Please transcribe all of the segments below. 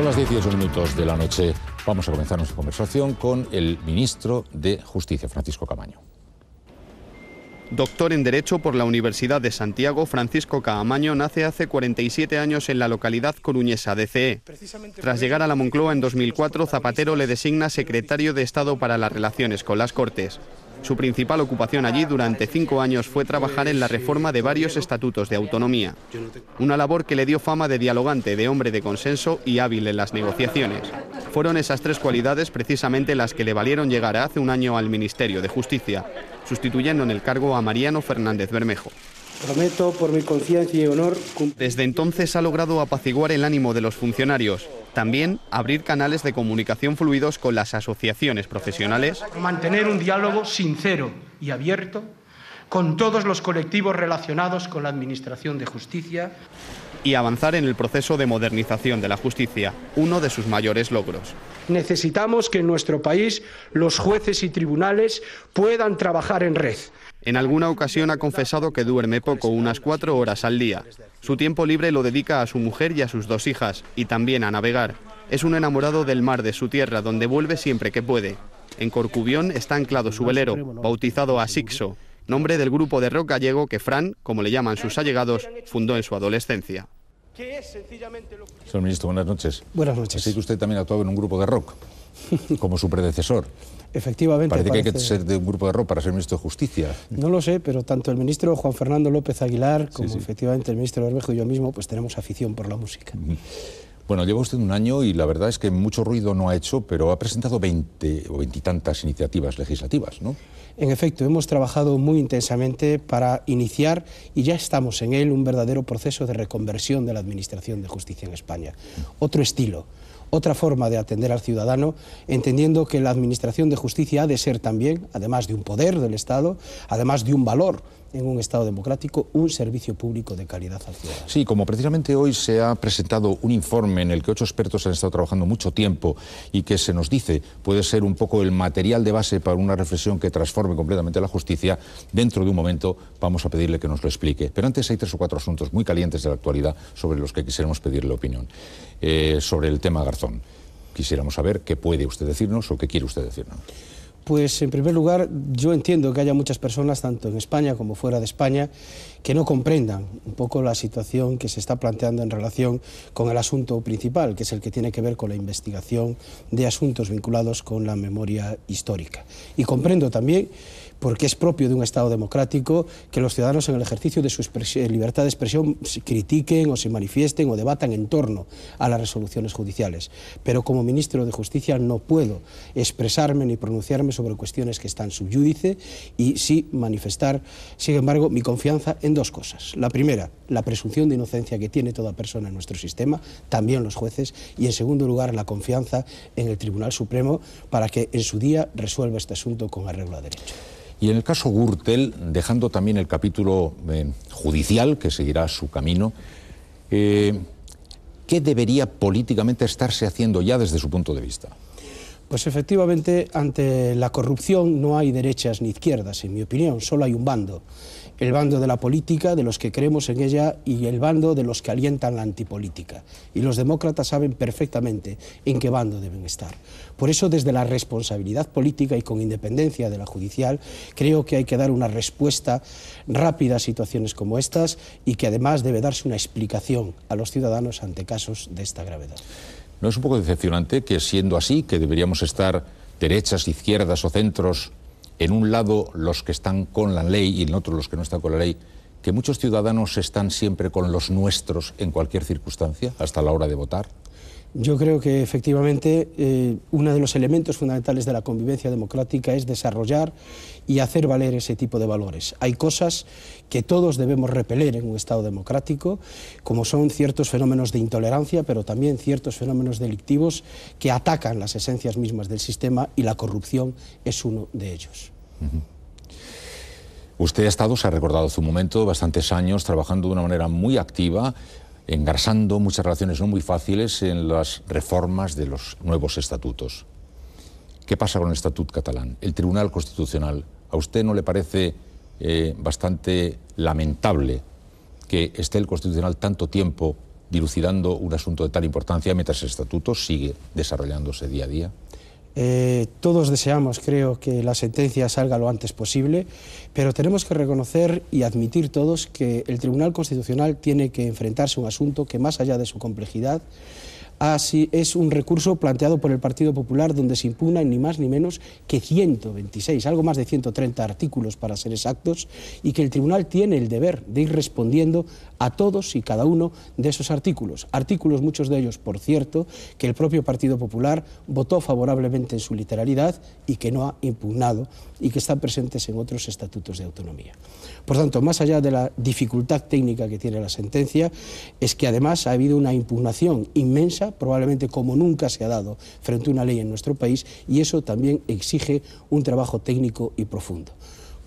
Son las 18 minutos de la noche. Vamos a comenzar nuestra conversación con el ministro de Justicia, Francisco Camaño. Doctor en Derecho por la Universidad de Santiago, Francisco Camaño, nace hace 47 años en la localidad coruñesa de CE. Tras llegar a la Moncloa en 2004, Zapatero le designa secretario de Estado para las Relaciones con las Cortes. Su principal ocupación allí durante cinco años fue trabajar en la reforma de varios estatutos de autonomía, una labor que le dio fama de dialogante, de hombre de consenso y hábil en las negociaciones. Fueron esas tres cualidades precisamente las que le valieron llegar hace un año al Ministerio de Justicia, sustituyendo en el cargo a Mariano Fernández Bermejo. Prometo por mi conciencia y honor. Desde entonces ha logrado apaciguar el ánimo de los funcionarios. También abrir canales de comunicación fluidos con las asociaciones profesionales. Mantener un diálogo sincero y abierto con todos los colectivos relacionados con la Administración de Justicia. Y avanzar en el proceso de modernización de la justicia, uno de sus mayores logros. Necesitamos que en nuestro país los jueces y tribunales puedan trabajar en red en alguna ocasión ha confesado que duerme poco, unas cuatro horas al día. Su tiempo libre lo dedica a su mujer y a sus dos hijas, y también a navegar. Es un enamorado del mar de su tierra, donde vuelve siempre que puede. En Corcubión está anclado su velero, bautizado Asixo, nombre del grupo de rock gallego que Fran, como le llaman sus allegados, fundó en su adolescencia. Señor ministro, buenas noches. Buenas noches. Sé que usted también actuaba en un grupo de rock, como su predecesor. Efectivamente. Parece, que hay que ser de un grupo de rock para ser ministro de Justicia. No lo sé, pero tanto el ministro Juan Fernando López Aguilar como efectivamente el ministro Bermejo y yo mismo, pues tenemos afición por la música. Bueno, lleva usted un año y la verdad es que mucho ruido no ha hecho, pero ha presentado 20 o veintitantas iniciativas legislativas, ¿no? En efecto, hemos trabajado muy intensamente para iniciar, y ya estamos en él, un verdadero proceso de reconversión de la Administración de Justicia en España. Otro estilo, otra forma de atender al ciudadano, entendiendo que la Administración de Justicia ha de ser también, además de un poder del Estado, además de un valor en un Estado democrático un servicio público de calidad al ciudadano. Sí, como precisamente hoy se ha presentado un informe en el que ocho expertos han estado trabajando mucho tiempo y que se nos dice puede ser un poco el material de base para una reflexión que transforme completamente la justicia, dentro de un momento vamos a pedirle que nos lo explique. Pero antes hay tres o cuatro asuntos muy calientes de la actualidad sobre los que quisiéramos pedirle opinión. Eh, sobre el tema Garzón, quisiéramos saber qué puede usted decirnos o qué quiere usted decirnos. Pues en primer lugar, yo entiendo que haya muchas personas, tanto en España como fuera de España, que no comprendan un poco la situación que se está planteando en relación con el asunto principal, que es el que tiene que ver con la investigación de asuntos vinculados con la memoria histórica. Y comprendo también porque es propio de un Estado democrático que los ciudadanos en el ejercicio de su libertad de expresión critiquen o se manifiesten o debatan en torno a las resoluciones judiciales. Pero como ministro de Justicia no puedo expresarme ni pronunciarme sobre cuestiones que están subyúdice y sí manifestar, sin embargo, mi confianza en dos cosas. La primera, la presunción de inocencia que tiene toda persona en nuestro sistema, también los jueces, y en segundo lugar, la confianza en el Tribunal Supremo para que en su día resuelva este asunto con arreglo a derecho. Y en el caso Gürtel, dejando también el capítulo eh, judicial, que seguirá su camino, eh, ¿qué debería políticamente estarse haciendo ya desde su punto de vista? Pues efectivamente, ante la corrupción no hay derechas ni izquierdas, en mi opinión, solo hay un bando el bando de la política, de los que creemos en ella, y el bando de los que alientan la antipolítica. Y los demócratas saben perfectamente en qué bando deben estar. Por eso, desde la responsabilidad política y con independencia de la judicial, creo que hay que dar una respuesta rápida a situaciones como estas y que además debe darse una explicación a los ciudadanos ante casos de esta gravedad. ¿No es un poco decepcionante que siendo así, que deberíamos estar derechas, izquierdas o centros, en un lado los que están con la ley y en otro los que no están con la ley, que muchos ciudadanos están siempre con los nuestros en cualquier circunstancia, hasta la hora de votar? Yo creo que efectivamente eh, uno de los elementos fundamentales de la convivencia democrática es desarrollar y hacer valer ese tipo de valores. Hay cosas que todos debemos repeler en un Estado democrático, como son ciertos fenómenos de intolerancia, pero también ciertos fenómenos delictivos que atacan las esencias mismas del sistema y la corrupción es uno de ellos. Usted ha estado, se ha recordado hace un momento, bastantes años trabajando de una manera muy activa engarzando muchas relaciones no muy fáciles en las reformas de los nuevos estatutos. ¿Qué pasa con el estatuto catalán? El Tribunal Constitucional, ¿a usted no le parece eh, bastante lamentable que esté el Constitucional tanto tiempo dilucidando un asunto de tal importancia mientras el estatuto sigue desarrollándose día a día? Eh, todos deseamos, creo, que la sentencia salga lo antes posible, pero tenemos que reconocer y admitir todos que el Tribunal Constitucional tiene que enfrentarse a un asunto que, más allá de su complejidad, Así es un recurso planteado por el Partido Popular donde se impugnan ni más ni menos que 126, algo más de 130 artículos para ser exactos, y que el tribunal tiene el deber de ir respondiendo a todos y cada uno de esos artículos. Artículos, muchos de ellos, por cierto, que el propio Partido Popular votó favorablemente en su literalidad y que no ha impugnado y que están presentes en otros estatutos de autonomía. Por tanto, más allá de la dificultad técnica que tiene la sentencia, es que además ha habido una impugnación inmensa, probablemente como nunca se ha dado frente a una ley en nuestro país, y eso también exige un trabajo técnico y profundo.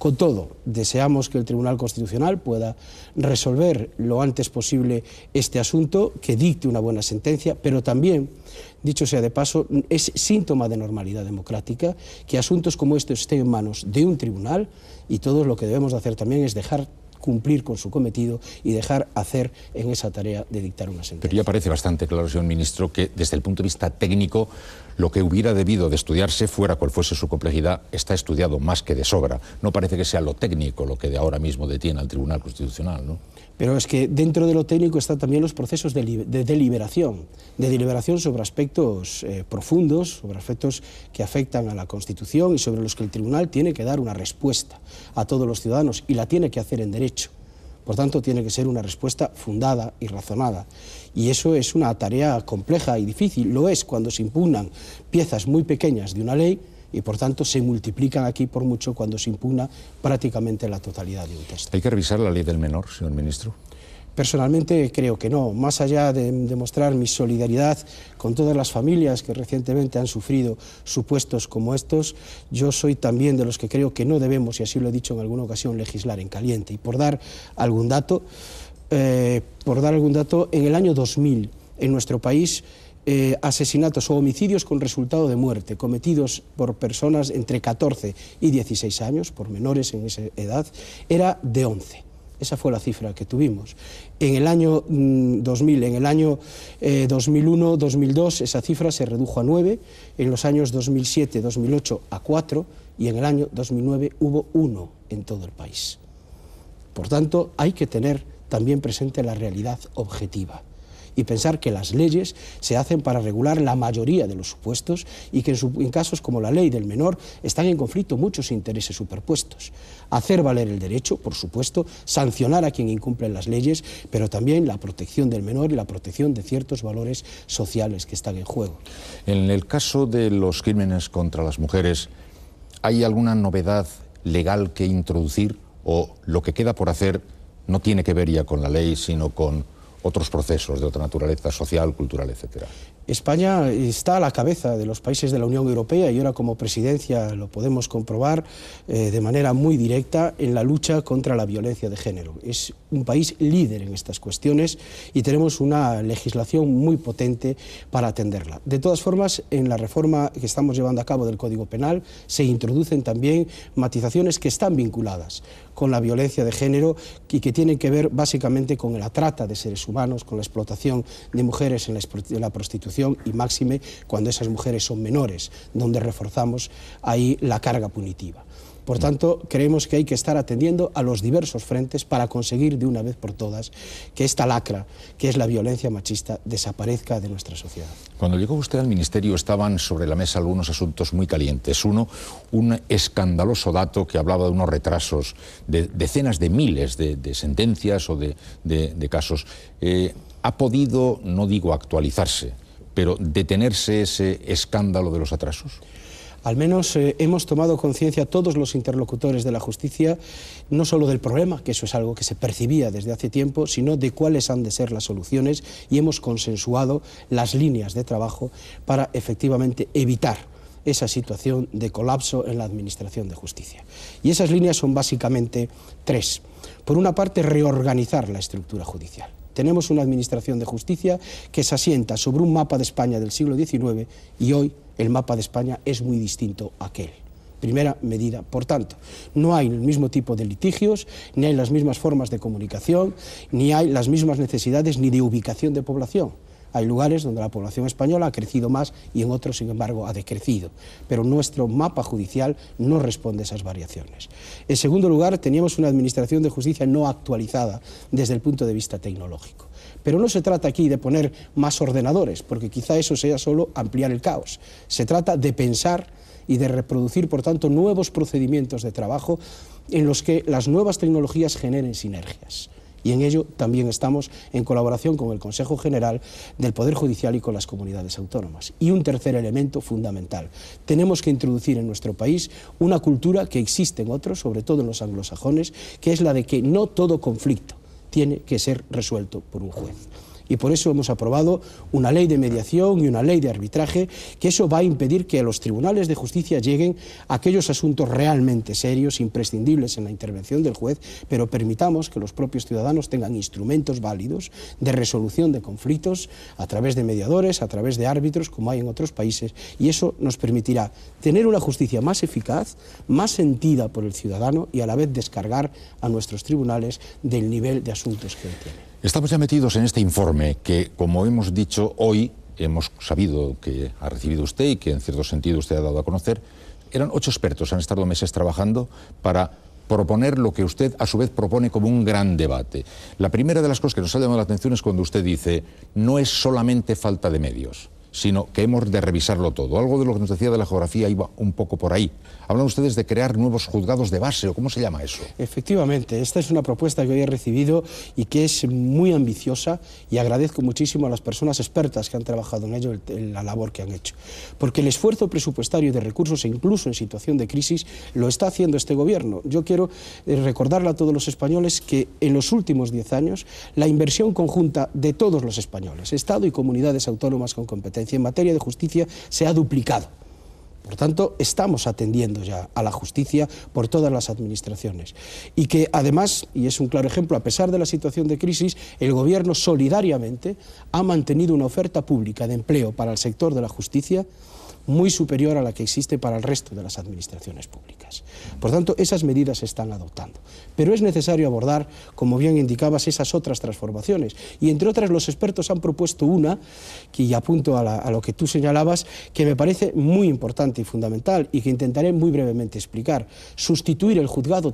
Con todo, deseamos que el Tribunal Constitucional pueda resolver lo antes posible este asunto, que dicte una buena sentencia, pero también, dicho sea de paso, es síntoma de normalidad democrática que asuntos como estos estén en manos de un tribunal y todo lo que debemos hacer también es dejar cumplir con su cometido y dejar hacer en esa tarea de dictar una sentencia. Pero ya parece bastante claro, señor ministro, que desde el punto de vista técnico lo que hubiera debido de estudiarse, fuera cual fuese su complejidad, está estudiado más que de sobra. No parece que sea lo técnico lo que de ahora mismo detiene al Tribunal Constitucional, ¿no? Pero es que dentro de lo técnico están también los procesos de, deliberación, de deliberación sobre aspectos eh, profundos, sobre aspectos que afectan a la Constitución y sobre los que el Tribunal tiene que dar una respuesta a todos los ciudadanos y la tiene que hacer en derecho. Por tanto, tiene que ser una respuesta fundada y razonada. Y eso es una tarea compleja y difícil. Lo es cuando se impugnan piezas muy pequeñas de una ley y por tanto se multiplican aquí por mucho cuando se impugna prácticamente la totalidad de un texto. ¿Hay que revisar la ley del menor, señor ministro? Personalmente creo que no, más allá de demostrar mi solidaridad con todas las familias que recientemente han sufrido supuestos como estos, yo soy también de los que creo que no debemos, y así lo he dicho en alguna ocasión, legislar en caliente. Y por dar algún dato, eh, por dar algún dato, en el año 2000 en nuestro país eh, asesinatos o homicidios con resultado de muerte cometidos por personas entre 14 y 16 años, por menores en esa edad, era de 11. Esa fue la cifra que tuvimos. En el año 2000, mm, en el año 2001, eh, 2002, esa cifra se redujo a 9, en los años 2007, 2008 a 4 y en el año 2009 hubo 1 en todo el país. Por tanto, hay que tener también presente la realidad objetiva y pensar que las leyes se hacen para regular la mayoría de los supuestos y que en, casos como la ley del menor están en conflicto muchos intereses superpuestos. Hacer valer el derecho, por supuesto, sancionar a quien incumple las leyes, pero también la protección del menor y la protección de ciertos valores sociales que están en juego. En el caso de los crímenes contra las mujeres, ¿hay alguna novedad legal que introducir o lo que queda por hacer no tiene que ver ya con la ley, sino con otros procesos de otra naturaleza social, cultural, etc. España está a la cabeza de los países de la Unión Europea y ahora como presidencia lo podemos comprobar eh, de manera muy directa en la lucha contra la violencia de género. Es un país líder en estas cuestiones y tenemos una legislación muy potente para atenderla. De todas formas, en la reforma que estamos llevando a cabo del Código Penal se introducen también matizaciones que están vinculadas con la violencia de género y que tienen que ver básicamente con la trata de seres humanos, con la explotación de mujeres en la prostitución y máxime cuando esas mujeres son menores, donde reforzamos ahí la carga punitiva. Por tanto, creemos que hay que estar atendiendo a los diversos frentes para conseguir de una vez por todas que esta lacra, que es la violencia machista, desaparezca de nuestra sociedad. Cuando llegó usted al Ministerio estaban sobre la mesa algunos asuntos muy calientes. Uno, un escandaloso dato que hablaba de unos retrasos de decenas de miles de, sentencias o de, casos. Eh, ¿Ha podido, no digo actualizarse, pero detenerse ese escándalo de los atrasos? Al menos eh, hemos tomado conciencia todos los interlocutores de la justicia, no solo del problema, que eso es algo que se percibía desde hace tiempo, sino de cuáles han de ser las soluciones y hemos consensuado las líneas de trabajo para efectivamente evitar esa situación de colapso en la Administración de Justicia. Y esas líneas son básicamente tres. Por una parte, reorganizar la estructura judicial. Tenemos una administración de justicia que se asienta sobre un mapa de España del siglo XIX y hoy el mapa de España es muy distinto a aquel. Primera medida, por tanto, no hay el mismo tipo de litigios, ni hay las mismas formas de comunicación, ni hay las mismas necesidades ni de ubicación de población. Hay lugares donde la población española ha crecido más y en otros, sin embargo, ha decrecido. Pero nuestro mapa judicial no responde a esas variaciones. En segundo lugar, teníamos una administración de justicia no actualizada desde el punto de vista tecnológico. Pero no se trata aquí de poner más ordenadores, porque quizá eso sea solo ampliar el caos. Se trata de pensar y de reproducir, por tanto, nuevos procedimientos de trabajo en los que las nuevas tecnologías generen sinergias y en ello también estamos en colaboración con el Consejo General del Poder Judicial y con las comunidades autónomas. Y un tercer elemento fundamental, tenemos que introducir en nuestro país una cultura que existe en otros, sobre todo en los anglosajones, que es la de que no todo conflicto tiene que ser resuelto por un juez. Y por eso hemos aprobado una ley de mediación y una ley de arbitraje, que eso va a impedir que a los tribunales de justicia lleguen aquellos asuntos realmente serios, imprescindibles en la intervención del juez, pero permitamos que los propios ciudadanos tengan instrumentos válidos de resolución de conflictos a través de mediadores, a través de árbitros, como hay en otros países. Y eso nos permitirá tener una justicia más eficaz, más sentida por el ciudadano y a la vez descargar a nuestros tribunales del nivel de asuntos que tienen. Estamos ya metidos en este informe que, como hemos dicho hoy, hemos sabido que ha recibido usted y que en cierto sentido usted ha dado a conocer, eran ocho expertos, han estado meses trabajando para proponer lo que usted a su vez propone como un gran debate. La primera de las cosas que nos ha llamado la atención es cuando usted dice, no es solamente falta de medios sino que hemos de revisarlo todo. Algo de lo que nos decía de la geografía iba un poco por ahí. Hablan ustedes de crear nuevos juzgados de base, o cómo se llama eso. Efectivamente, esta es una propuesta que hoy he recibido y que es muy ambiciosa y agradezco muchísimo a las personas expertas que han trabajado en ello, en la labor que han hecho. Porque el esfuerzo presupuestario de recursos, e incluso en situación de crisis, lo está haciendo este gobierno. Yo quiero eh, recordarle a todos los españoles que en los últimos 10 años la inversión conjunta de todos los españoles, Estado y comunidades autónomas con competencia, en materia de justicia se ha duplicado. Por tanto, estamos atendiendo ya a la justicia por todas las administraciones. Y que además, y es un claro ejemplo, a pesar de la situación de crisis, el Gobierno solidariamente ha mantenido una oferta pública de empleo para el sector de la justicia muy superior a la que existe para el resto de las administraciones públicas. Por tanto, esas medidas se están adoptando. Pero es necesario abordar, como bien indicabas, esas otras transformaciones. Y entre otras, los expertos han propuesto una, que y apunto a, lo que tú señalabas, que me parece muy importante y fundamental y que intentaré muy brevemente explicar. Sustituir el juzgado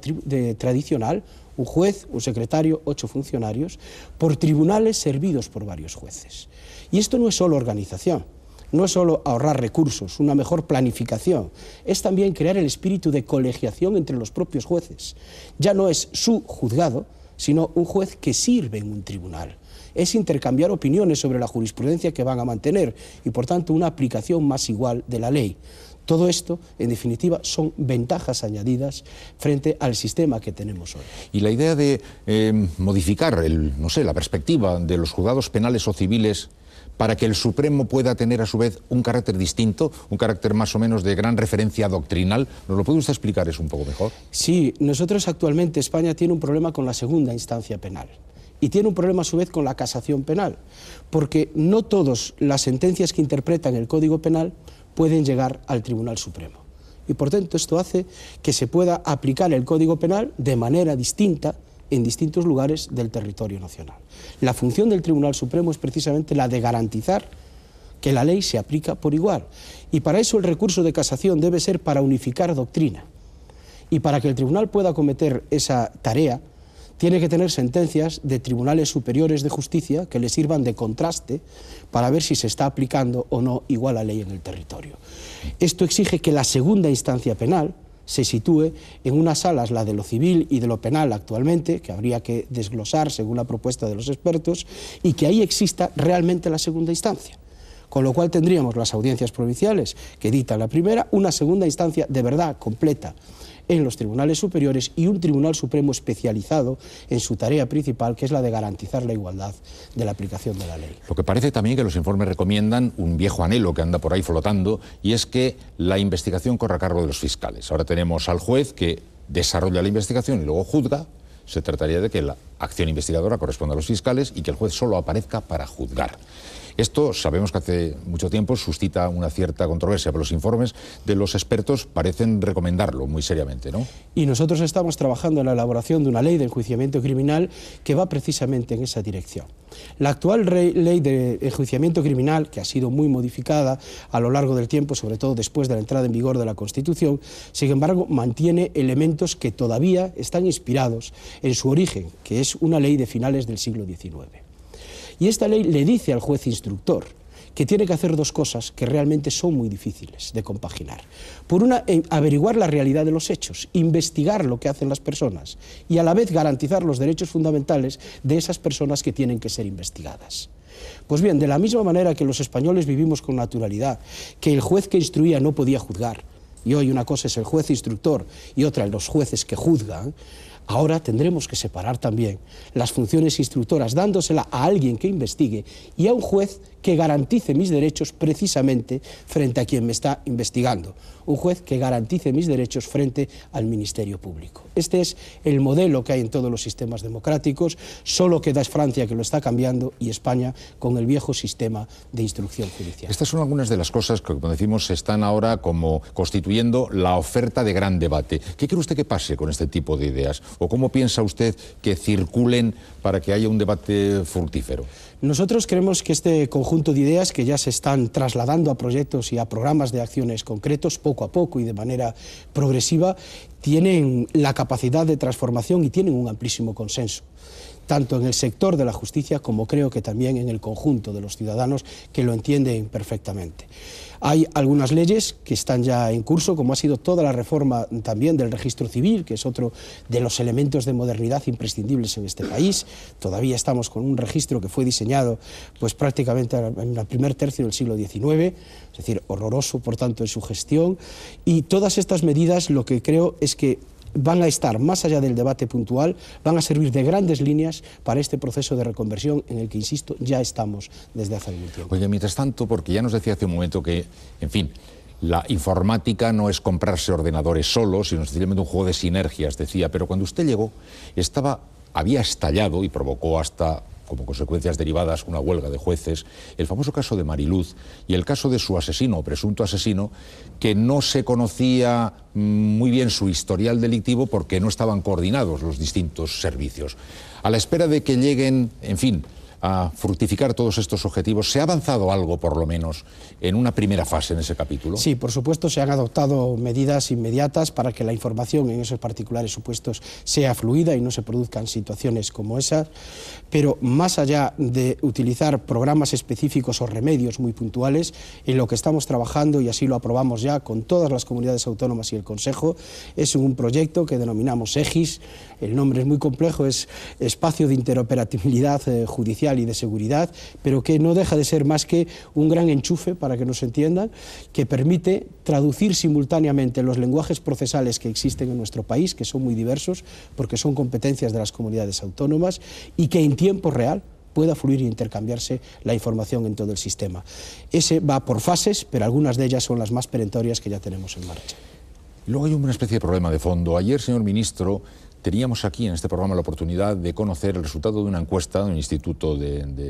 tradicional un juez, un secretario, ocho funcionarios, por tribunales servidos por varios jueces. Y esto no es solo organización, no es solo ahorrar recursos, una mejor planificación, es también crear el espíritu de colegiación entre los propios jueces. Ya no es su juzgado, sino un juez que sirve en un tribunal. Es intercambiar opiniones sobre la jurisprudencia que van a mantener y, por tanto, una aplicación más igual de la ley. Todo esto, en definitiva, son ventajas añadidas frente al sistema que tenemos hoy. Y la idea de eh, modificar, el, no sé, la perspectiva de los juzgados penales o civiles para que el Supremo pueda tener a su vez un carácter distinto, un carácter más o menos de gran referencia doctrinal. ¿Nos lo puede usted explicar eso un poco mejor? Sí, nosotros actualmente España tiene un problema con la segunda instancia penal y tiene un problema a su vez con la casación penal, porque no todas las sentencias que interpretan el Código Penal pueden llegar al Tribunal Supremo. Y por tanto esto hace que se pueda aplicar el Código Penal de manera distinta en distintos lugares del territorio nacional. La función del Tribunal Supremo es precisamente la de garantizar que la ley se aplica por igual. Y para eso el recurso de casación debe ser para unificar doctrina. Y para que el tribunal pueda cometer esa tarea, tiene que tener sentencias de tribunales superiores de justicia que le sirvan de contraste para ver si se está aplicando o no igual la ley en el territorio. Esto exige que la segunda instancia penal, se sitúe en unas salas, la de lo civil y de lo penal actualmente, que habría que desglosar según la propuesta de los expertos, y que ahí exista realmente la segunda instancia. Con lo cual tendríamos las audiencias provinciales, que dictan la primera, una segunda instancia de verdad completa en los tribunales superiores y un Tribunal Supremo especializado en su tarea principal, que es la de garantizar la igualdad de la aplicación de la ley. Lo que parece también que los informes recomiendan un viejo anhelo que anda por ahí flotando y es que la investigación corra a cargo de los fiscales. Ahora tenemos al juez que desarrolla la investigación y luego juzga. Se trataría de que la acción investigadora corresponda a los fiscales y que el juez solo aparezca para juzgar. Esto sabemos que hace mucho tiempo suscita una cierta controversia, pero los informes de los expertos parecen recomendarlo muy seriamente, Y nosotros estamos trabajando en la elaboración de una ley de enjuiciamiento criminal que va precisamente en esa dirección. La actual ley de enjuiciamiento criminal, que ha sido muy modificada a lo largo del tiempo, sobre todo después de la entrada en vigor de la Constitución, sin embargo, mantiene elementos que todavía están inspirados en su origen, que es una ley de finales del siglo XIX. Y esta ley le dice al juez instructor que tiene que hacer dos cosas que realmente son muy difíciles de compaginar. Por una, eh, averiguar la realidad de los hechos, investigar lo que hacen las personas y a la vez garantizar los derechos fundamentales de esas personas que tienen que ser investigadas. Pues bien, de la misma manera que los españoles vivimos con naturalidad, que el juez que instruía no podía juzgar, y hoy una cosa es el juez instructor y otra los jueces que juzgan, Ahora tendremos que separar también las funciones instructoras, dándosela a alguien que investigue y a un juez que garantice mis derechos precisamente frente a quien me está investigando, un juez que garantice mis derechos frente al Ministerio Público. Este es el modelo que hay en todos los sistemas democráticos, solo queda Francia que lo está cambiando y España con el viejo sistema de instrucción judicial. Estas son algunas de las cosas que, como decimos, están ahora como constituyendo la oferta de gran debate. ¿Qué cree usted que pase con este tipo de ideas? ¿O cómo piensa usted que circulen para que haya un debate fructífero? Nosotros creemos que este conjunto de ideas que ya se están trasladando a proyectos y a programas de acciones concretos poco a poco y de manera progresiva tienen la capacidad de transformación y tienen un amplísimo consenso tanto en el sector de la justicia como creo que también en el conjunto de los ciudadanos que lo entienden perfectamente. Hay algunas leyes que están ya en curso, como ha sido toda la reforma también del registro civil, que es otro de los elementos de modernidad imprescindibles en este país. Todavía estamos con un registro que fue diseñado pues, prácticamente en el primer tercio del siglo XIX, es decir, horroroso, por tanto, en su gestión. Y todas estas medidas lo que creo es que van a estar más allá del debate puntual, van a servir de grandes líneas para este proceso de reconversión en el que, insisto, ya estamos desde hace algún tiempo. Oye, mientras tanto, porque ya nos decía hace un momento que, en fin, la informática no es comprarse ordenadores solos, sino sencillamente un juego de sinergias, decía, pero cuando usted llegó estaba había estallado y provocó hasta como consecuencias derivadas una huelga de jueces, el famoso caso de Mariluz y el caso de su asesino o presunto asesino, que no se conocía mm, muy bien su historial delictivo porque no estaban coordinados los distintos servicios. A la espera de que lleguen, en fin, a fructificar todos estos objetivos. ¿Se ha avanzado algo, por lo menos, en una primera fase en ese capítulo? Sí, por supuesto, se han adoptado medidas inmediatas para que la información en esos particulares supuestos sea fluida y no se produzcan situaciones como esas. Pero más allá de utilizar programas específicos o remedios muy puntuales, en lo que estamos trabajando, y así lo aprobamos ya con todas las comunidades autónomas y el Consejo, es un proyecto que denominamos EGIS. El nombre es muy complejo, es Espacio de Interoperabilidad eh, Judicial y de seguridad, pero que no deja de ser más que un gran enchufe, para que nos entiendan, que permite traducir simultáneamente los lenguajes procesales que existen en nuestro país, que son muy diversos, porque son competencias de las comunidades autónomas, y que en tiempo real pueda fluir e intercambiarse la información en todo el sistema. Ese va por fases, pero algunas de ellas son las más perentorias que ya tenemos en marcha. Luego hay una especie de problema de fondo. Ayer, señor ministro, Teníamos aquí en este programa la oportunidad de conocer el resultado de una encuesta de un instituto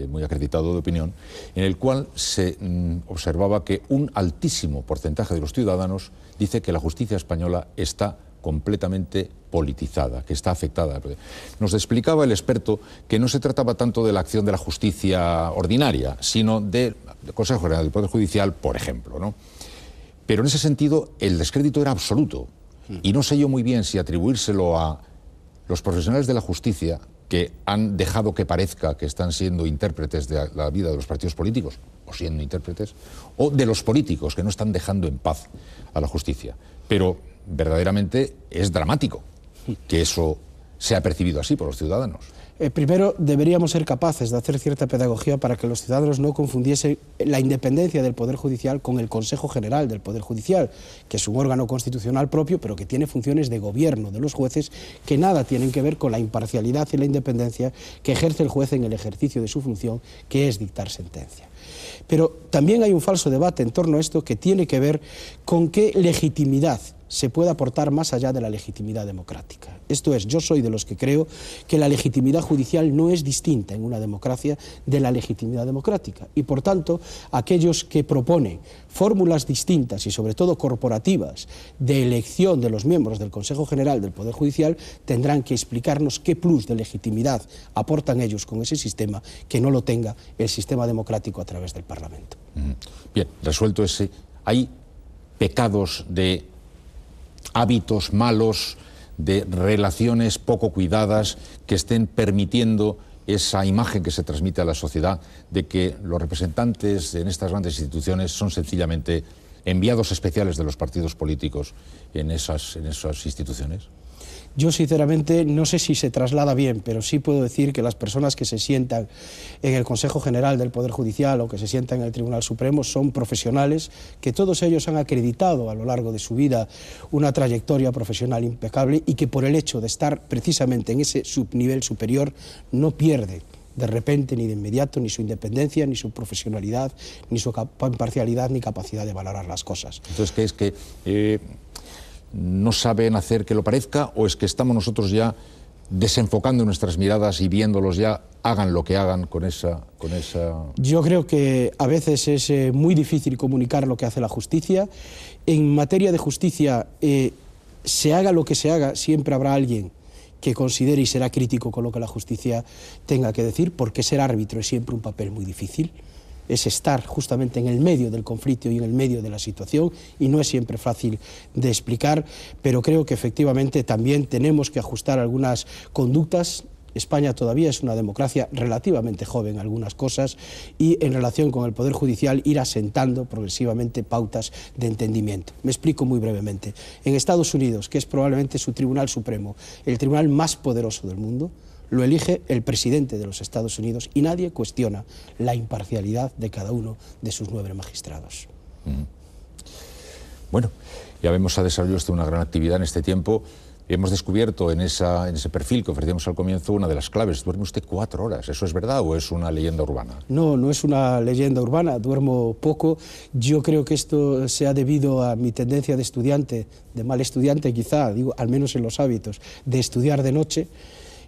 muy acreditado de opinión, en el cual se mm, observaba que un altísimo porcentaje de los ciudadanos dice que la justicia española está completamente politizada, que está afectada. Nos explicaba el experto que no se trataba tanto de la acción de la justicia ordinaria, sino del Consejo General del Poder Judicial, por ejemplo. ¿no? Pero en ese sentido, el descrédito era absoluto. Mm. Y no sé yo muy bien si atribuírselo a los profesionales de la justicia que han dejado que parezca que están siendo intérpretes de la vida de los partidos políticos, o siendo intérpretes, o de los políticos que no están dejando en paz a la justicia. Pero verdaderamente es dramático que eso sea percibido así por los ciudadanos. Eh, primero deberíamos ser capaces de hacer cierta pedagogía para que los ciudadanos no confundiesen la independencia del Poder Judicial con el Consejo General del Poder Judicial, que es un órgano constitucional propio, pero que tiene funciones de gobierno de los jueces que nada tienen que ver con la imparcialidad y la independencia que ejerce el juez en el ejercicio de su función, que es dictar sentencia. Pero también hay un falso debate en torno a esto que tiene que ver con qué legitimidad se puede aportar más allá de la legitimidad democrática. Esto es, yo soy de los que creo que la legitimidad judicial no es distinta en una democracia de la legitimidad democrática. Y por tanto, aquellos que proponen fórmulas distintas y sobre todo corporativas de elección de los miembros del Consejo General del Poder Judicial tendrán que explicarnos qué plus de legitimidad aportan ellos con ese sistema que no lo tenga el sistema democrático a través del Parlamento. Bien, resuelto ese. Hay pecados de hábitos malos, de relaciones poco cuidadas que estén permitiendo esa imagen que se transmite a la sociedad de que los representantes en estas grandes instituciones son sencillamente enviados especiales de los partidos políticos en esas, en esas instituciones? Yo sinceramente no sé si se traslada bien, pero sí puedo decir que las personas que se sientan en el Consejo General del Poder Judicial o que se sientan en el Tribunal Supremo son profesionales que todos ellos han acreditado a lo largo de su vida una trayectoria profesional impecable y que por el hecho de estar precisamente en ese subnivel superior no pierde de repente ni de inmediato ni su independencia, ni su profesionalidad, ni su imparcialidad, ni capacidad de valorar las cosas. Entonces, ¿qué es que... Eh, no saben hacer que lo parezca o es que estamos nosotros ya desenfocando nuestras miradas y viéndolos ya, hagan lo que hagan con esa... Yo creo que a veces es eh, muy difícil comunicar lo que hace la justicia. En materia de justicia, eh, se haga lo que se haga, siempre habrá alguien que considere y será crítico con lo que la justicia tenga que decir, porque ser árbitro es siempre un papel muy difícil es estar justamente en el medio del conflicto y en el medio de la situación y no es siempre fácil de explicar, pero creo que efectivamente también tenemos que ajustar algunas conductas España todavía es una democracia relativamente joven en algunas cosas y en relación con el Poder Judicial ir asentando progresivamente pautas de entendimiento. Me explico muy brevemente. En Estados Unidos, que es probablemente su Tribunal Supremo, el tribunal más poderoso del mundo, lo elige el presidente de los Estados Unidos y nadie cuestiona la imparcialidad de cada uno de sus nueve magistrados. Bueno, ya vemos ha desarrollado usted una gran actividad en este tiempo. Hemos descubierto en, esa, en ese perfil que ofrecíamos al comienzo una de las claves. Duerme usted cuatro horas. ¿Eso es verdad o es una leyenda urbana? No, no es una leyenda urbana. Duermo poco. Yo creo que esto se ha debido a mi tendencia de estudiante, de mal estudiante quizá, digo, al menos en los hábitos, de estudiar de noche.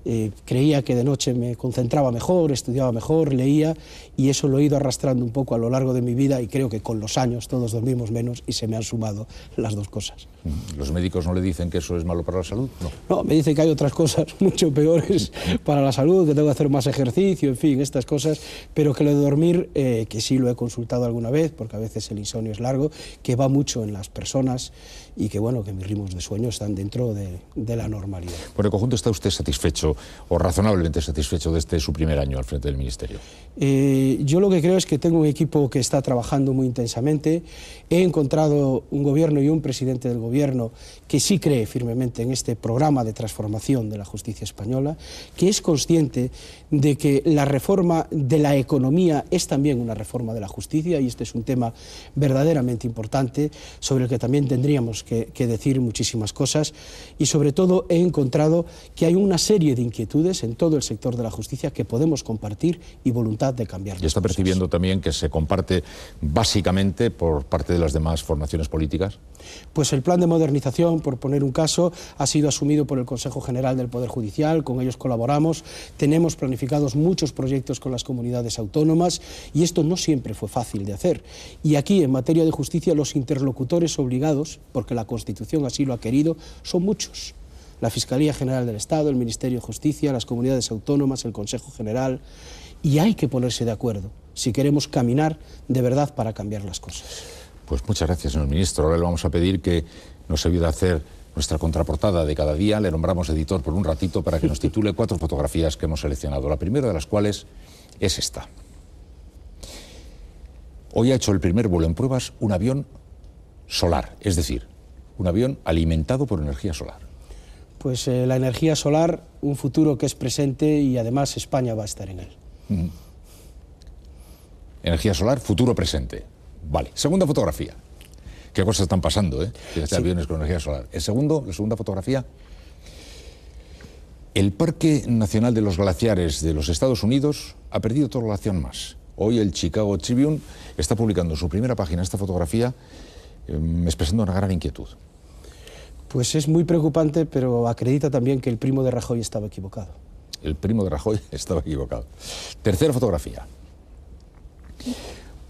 Eh, creía que de noche me concentraba mejor, estudiaba mejor, leía y eso lo he ido arrastrando un poco a lo largo de mi vida y creo que con los años todos dormimos menos y se me han sumado las dos cosas. Mm, ¿Los médicos no le dicen que eso es malo para la salud? No, me dicen que hay otras cosas mucho peores para la salud, que tengo que hacer más ejercicio, en fin, estas cosas, pero que lo de dormir, eh, que sí lo he consultado alguna vez, porque a veces el insomnio es largo, que va mucho en las personas y que bueno, que mis ritmos de sueño están dentro de, la normalidad. Por el conjunto, ¿está usted satisfecho o razonablemente satisfecho de este su primer año al frente del Ministerio? Eh, yo lo que creo es que tengo un equipo que está trabajando muy intensamente. He encontrado un gobierno y un presidente del gobierno que sí cree firmemente en este programa de transformación de la justicia española, que es consciente de que la reforma de la economía es también una reforma de la justicia y este es un tema verdaderamente importante sobre el que también tendríamos que, decir muchísimas cosas y sobre todo he encontrado que hay una serie de inquietudes en todo el sector de la justicia que podemos compartir y voluntad de cambiar. Y está percibiendo también que se comparte básicamente por parte de las demás formaciones políticas. Pues el plan de modernización, por poner un caso, ha sido asumido por el Consejo General del Poder Judicial, con ellos colaboramos, tenemos planificados muchos proyectos con las comunidades autónomas y esto no siempre fue fácil de hacer. Y aquí en materia de justicia los interlocutores obligados, porque la Constitución así lo ha querido, son muchos. La Fiscalía General del Estado, el Ministerio de Justicia, las comunidades autónomas, el Consejo General. Y hay que ponerse de acuerdo si queremos caminar de verdad para cambiar las cosas. Pues muchas gracias, señor ministro. Ahora le vamos a pedir que nos ayude a hacer nuestra contraportada de cada día. Le nombramos editor por un ratito para que nos titule cuatro fotografías que hemos seleccionado. La primera de las cuales es esta. Hoy ha hecho el primer vuelo en pruebas un avión solar, es decir, un avión alimentado por energía solar? Pues eh, la energía solar, un futuro que es presente y además España va a estar en él. Mm. Energía solar, futuro presente. Vale, segunda fotografía. Qué cosas están pasando, ¿eh? Este aviones con energía solar. El segundo, la segunda fotografía. El Parque Nacional de los Glaciares de los Estados Unidos ha perdido toda relación más. Hoy el Chicago Tribune está publicando en su primera página esta fotografía em, expresando una gran inquietud. Pues es muy preocupante, pero acredita también que el primo de Rajoy estaba equivocado. El primo de Rajoy estaba equivocado. Tercera fotografía.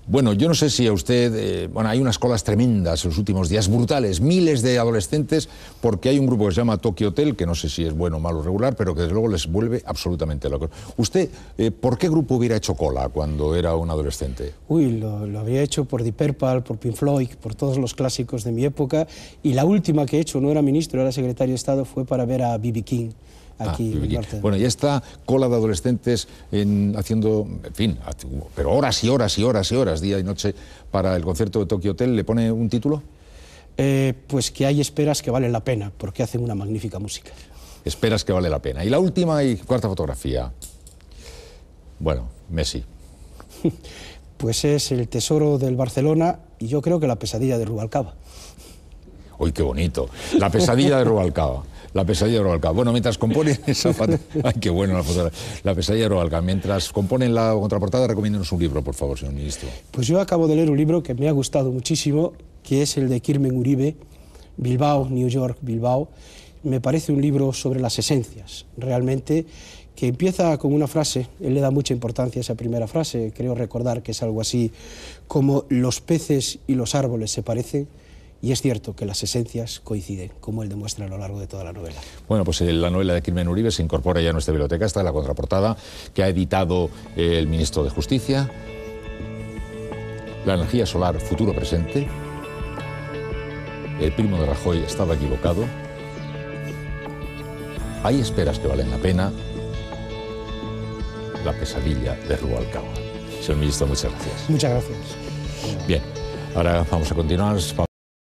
Bueno, yo no sé si a usted, eh, bueno, hay unas colas tremendas en los últimos días, brutales, miles de adolescentes, porque hay un grupo que se llama Tokyo Hotel, que no sé si es bueno, malo, regular, pero que desde luego les vuelve absolutamente loco. ¿Usted eh, por qué grupo hubiera hecho cola cuando era un adolescente? Uy, lo, había hecho por Deep Purple, por Pink Floyd, por todos los clásicos de mi época, y la última que he hecho, no era ministro, era secretario de Estado, fue para ver a B.B. King. Ah, bueno, y esta cola de adolescentes haciendo, en fin, pero horas y horas y horas y horas, día y noche, para el concierto de Tokyo Hotel. ¿Le pone un título? Eh, pues que hay esperas que valen la pena, porque hacen una magnífica música. Esperas que vale la pena. Y la última y cuarta fotografía. Bueno, Messi. pues es el tesoro del Barcelona y yo creo que la pesadilla de Rubalcaba. ¡Uy, qué bonito! La pesadilla de Rubalcaba. La pesadilla de Bueno, mientras componen esa Ay, qué bueno la foto. La pesadilla de Mientras componen la contraportada, recomiéndenos un libro, por favor, señor ministro. Pues yo acabo de leer un libro que me ha gustado muchísimo, que es el de Kirmen Uribe, Bilbao, New York, Bilbao. Me parece un libro sobre las esencias, realmente, que empieza con una frase, él le da mucha importancia a esa primera frase, creo recordar que es algo así como los peces y los árboles se parecen, y es cierto que las esencias coinciden, como él demuestra a lo largo de toda la novela. Bueno, pues eh, la novela de Crimen Uribe se incorpora ya a nuestra biblioteca, está en la contraportada, que ha editado eh, el ministro de Justicia. La energía solar, futuro presente. El primo de Rajoy estaba equivocado. Hay esperas que valen la pena. La pesadilla de Rubalcaba. Señor ministro, muchas gracias. Muchas gracias. Bien, ahora vamos a continuar.